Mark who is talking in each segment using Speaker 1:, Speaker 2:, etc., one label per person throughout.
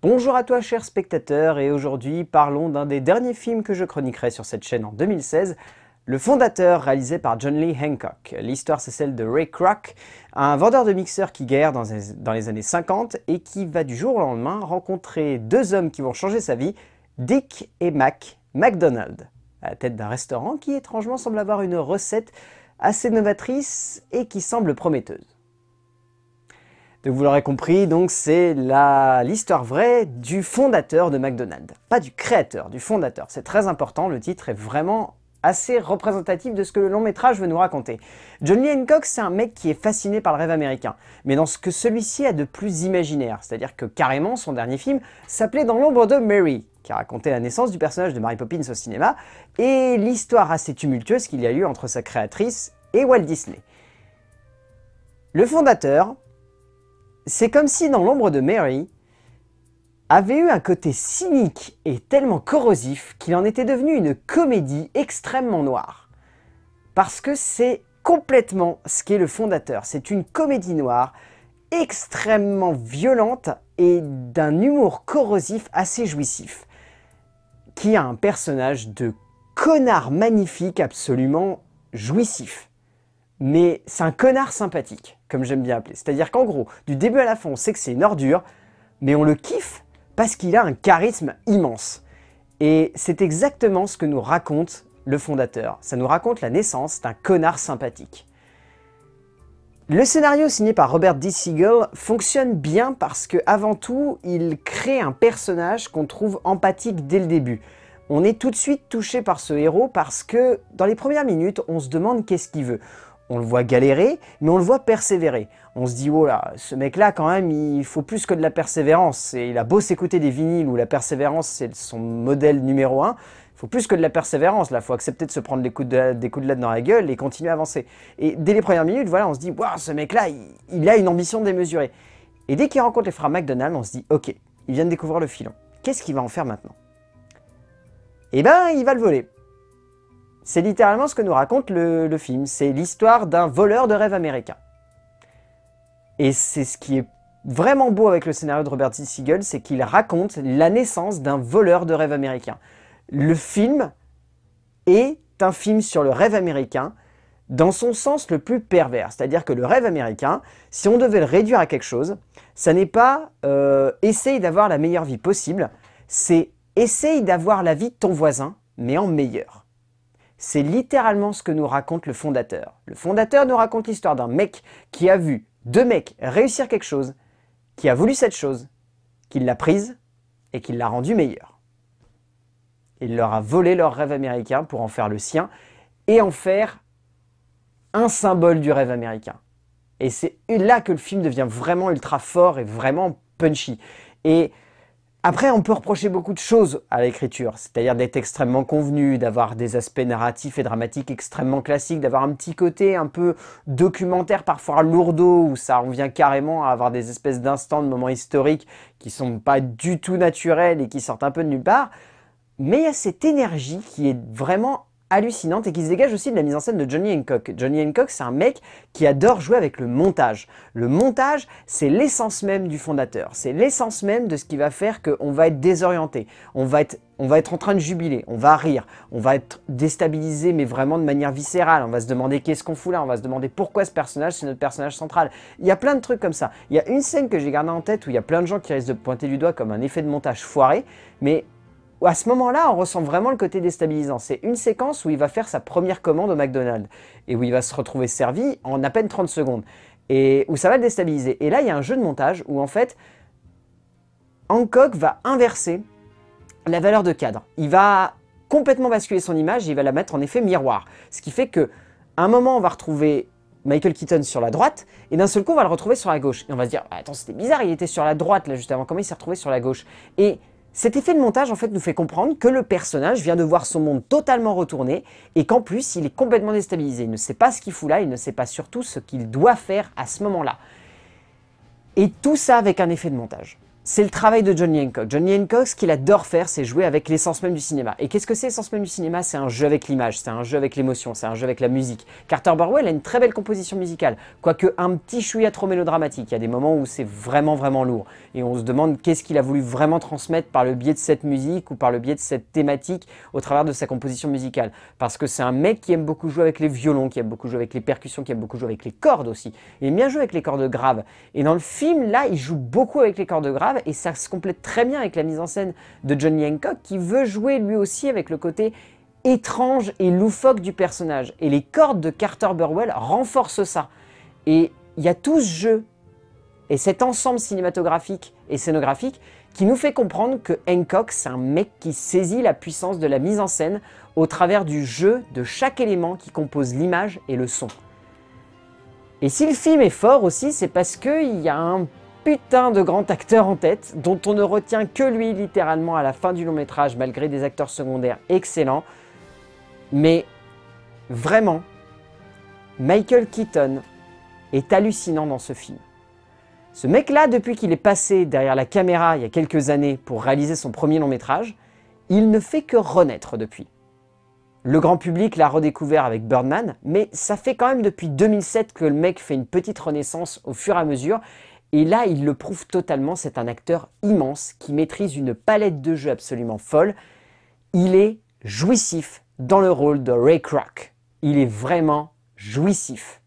Speaker 1: Bonjour à toi chers spectateurs et aujourd'hui parlons d'un des derniers films que je chroniquerai sur cette chaîne en 2016, Le Fondateur réalisé par John Lee Hancock. L'histoire c'est celle de Ray Kroc, un vendeur de mixeurs qui guerre dans les, dans les années 50 et qui va du jour au lendemain rencontrer deux hommes qui vont changer sa vie, Dick et Mac McDonald, à la tête d'un restaurant qui étrangement semble avoir une recette assez novatrice et qui semble prometteuse vous l'aurez compris, donc c'est l'histoire vraie du fondateur de McDonald's. Pas du créateur, du fondateur. C'est très important, le titre est vraiment assez représentatif de ce que le long métrage veut nous raconter. John Lee Hancock, c'est un mec qui est fasciné par le rêve américain, mais dans ce que celui-ci a de plus imaginaire, c'est-à-dire que carrément son dernier film s'appelait Dans l'ombre de Mary, qui a raconté la naissance du personnage de Mary Poppins au cinéma, et l'histoire assez tumultueuse qu'il y a eu entre sa créatrice et Walt Disney. Le fondateur, c'est comme si dans l'ombre de Mary avait eu un côté cynique et tellement corrosif qu'il en était devenu une comédie extrêmement noire. Parce que c'est complètement ce qu'est le fondateur. C'est une comédie noire extrêmement violente et d'un humour corrosif assez jouissif, qui a un personnage de connard magnifique absolument jouissif. Mais c'est un connard sympathique comme j'aime bien appeler. C'est-à-dire qu'en gros, du début à la fin, on sait que c'est une ordure, mais on le kiffe parce qu'il a un charisme immense. Et c'est exactement ce que nous raconte le fondateur. Ça nous raconte la naissance d'un connard sympathique. Le scénario signé par Robert D. Siegel fonctionne bien parce que, avant tout, il crée un personnage qu'on trouve empathique dès le début. On est tout de suite touché par ce héros parce que, dans les premières minutes, on se demande qu'est-ce qu'il veut on le voit galérer, mais on le voit persévérer. On se dit, oh ce mec-là, quand même, il faut plus que de la persévérance. Et il a beau s'écouter des vinyles où la persévérance, c'est son modèle numéro un, il faut plus que de la persévérance. Là, faut accepter de se prendre des coups de, la, dans la gueule et continuer à avancer. Et dès les premières minutes, voilà, on se dit, waouh, ce mec-là, il, a une ambition démesurée. Et dès qu'il rencontre les frères McDonald, on se dit, ok, il vient de découvrir le filon. Qu'est-ce qu'il va en faire maintenant Eh ben, il va le voler. C'est littéralement ce que nous raconte le, film. C'est l'histoire d'un voleur de rêve américain. Et c'est ce qui est vraiment beau avec le scénario de Robert Siegel, c'est qu'il raconte la naissance d'un voleur de rêve américain. Le film est un film sur le rêve américain dans son sens le plus pervers. C'est-à-dire que le rêve américain, si on devait le réduire à quelque chose, ça n'est pas euh, essaye d'avoir la meilleure vie possible, c'est essaye d'avoir la vie de ton voisin, mais en meilleur. C'est littéralement ce que nous raconte le fondateur. Le fondateur nous raconte l'histoire d'un mec qui a vu deux mecs réussir quelque chose, qui a voulu cette chose, qui l'a prise et qui l'a rendue meilleure. Il leur a volé leur rêve américain pour en faire le sien et en faire un symbole du rêve américain. Et c'est là que le film devient vraiment ultra fort et vraiment punchy. Et après, on peut reprocher beaucoup de choses à l'écriture, c'est-à-dire d'être extrêmement convenu, d'avoir des aspects narratifs et dramatiques extrêmement classiques, d'avoir un petit côté un peu documentaire, parfois lourdeau, où ça revient carrément à avoir des espèces d'instants, de moments historiques qui sont pas du tout naturels et qui sortent un peu de nulle part. Mais il y a cette énergie qui est vraiment hallucinante et qui se dégage aussi de la mise en scène de Johnny Hancock. Johnny Hancock, c'est un mec qui adore jouer avec le montage. Le montage, c'est l'essence même du fondateur, c'est l'essence même de ce qui va faire qu'on va être désorienté, on va être, on va être en train de jubiler, on va rire, on va être déstabilisé mais vraiment de manière viscérale, on va se demander qu'est-ce qu'on fout là, on va se demander pourquoi ce personnage c'est notre personnage central. Il y a plein de trucs comme ça. Il y a une scène que j'ai gardée en tête où il y a plein de gens qui risquent de pointer du doigt comme un effet de montage foiré, mais à ce moment-là, on ressent vraiment le côté déstabilisant. C'est une séquence où il va faire sa première commande au McDonald's et où il va se retrouver servi en à peine 30 secondes et où ça va le déstabiliser. Et là, il y a un jeu de montage où en fait, Hancock va inverser la valeur de cadre. Il va complètement basculer son image et il va la mettre en effet miroir. Ce qui fait que un moment, on va retrouver Michael Keaton sur la droite, et d'un seul coup, on va le retrouver sur la gauche. Et on va se dire, attends, c'était bizarre, il était sur la droite là juste avant, comment il s'est retrouvé sur la gauche Et cet effet de montage en fait nous fait comprendre que le personnage vient de voir son monde totalement retourné et qu'en plus il est complètement déstabilisé. Il ne sait pas ce qu'il fout là, il ne sait pas surtout ce qu'il doit faire à ce moment-là. Et tout ça avec un effet de montage. C'est le travail de John Hancock. John Hancock, ce qu'il adore faire, c'est jouer avec l'essence même du cinéma. Et qu'est-ce que c'est l'essence même du cinéma C'est un jeu avec l'image, c'est un jeu avec l'émotion, c'est un jeu avec la musique. Carter Burwell a une très belle composition musicale, quoique un petit chouïa trop mélodramatique. Il y a des moments où c'est vraiment, vraiment lourd. Et on se demande qu'est-ce qu'il a voulu vraiment transmettre par le biais de cette musique ou par le biais de cette thématique au travers de sa composition musicale. Parce que c'est un mec qui aime beaucoup jouer avec les violons, qui aime beaucoup jouer avec les percussions, qui aime beaucoup jouer avec les cordes aussi. Il aime bien jouer avec les cordes graves. Et dans le film, là, il joue beaucoup avec les cordes graves et ça se complète très bien avec la mise en scène de Johnny Hancock, qui veut jouer lui aussi avec le côté étrange et loufoque du personnage. Et les cordes de Carter Burwell renforcent ça. Et il y a tout ce jeu, et cet ensemble cinématographique et scénographique, qui nous fait comprendre que Hancock, c'est un mec qui saisit la puissance de la mise en scène au travers du jeu de chaque élément qui compose l'image et le son. Et si le film est fort aussi, c'est parce qu'il y a un putain de grand acteur en tête, dont on ne retient que lui littéralement à la fin du long métrage, malgré des acteurs secondaires excellents. Mais vraiment, Michael Keaton est hallucinant dans ce film. Ce mec-là, depuis qu'il est passé derrière la caméra il y a quelques années pour réaliser son premier long métrage, il ne fait que renaître depuis. Le grand public l'a redécouvert avec Birdman, mais ça fait quand même depuis 2007 que le mec fait une petite renaissance au fur et à mesure, et là, il le prouve totalement, c'est un acteur immense qui maîtrise une palette de jeux absolument folle. Il est jouissif dans le rôle de Ray Kroc. Il est vraiment jouissif.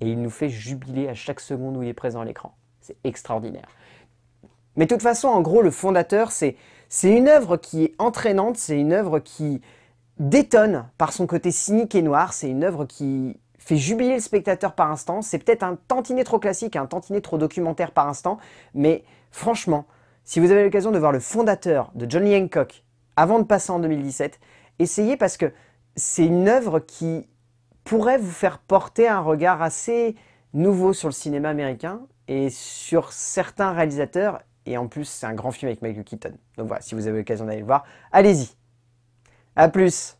Speaker 1: Et il nous fait jubiler à chaque seconde où il est présent à l'écran. C'est extraordinaire. Mais de toute façon, en gros, le fondateur, c'est une œuvre qui est entraînante, c'est une œuvre qui détonne par son côté cynique et noir, c'est une œuvre qui fait jubiler le spectateur par instant. C'est peut-être un tantinet trop classique, un tantinet trop documentaire par instant, mais franchement, si vous avez l'occasion de voir le fondateur de Johnny Hancock avant de passer en 2017, essayez parce que c'est une œuvre qui pourrait vous faire porter un regard assez nouveau sur le cinéma américain et sur certains réalisateurs. Et en plus, c'est un grand film avec Michael Keaton. Donc voilà, si vous avez l'occasion d'aller le voir, allez-y. A plus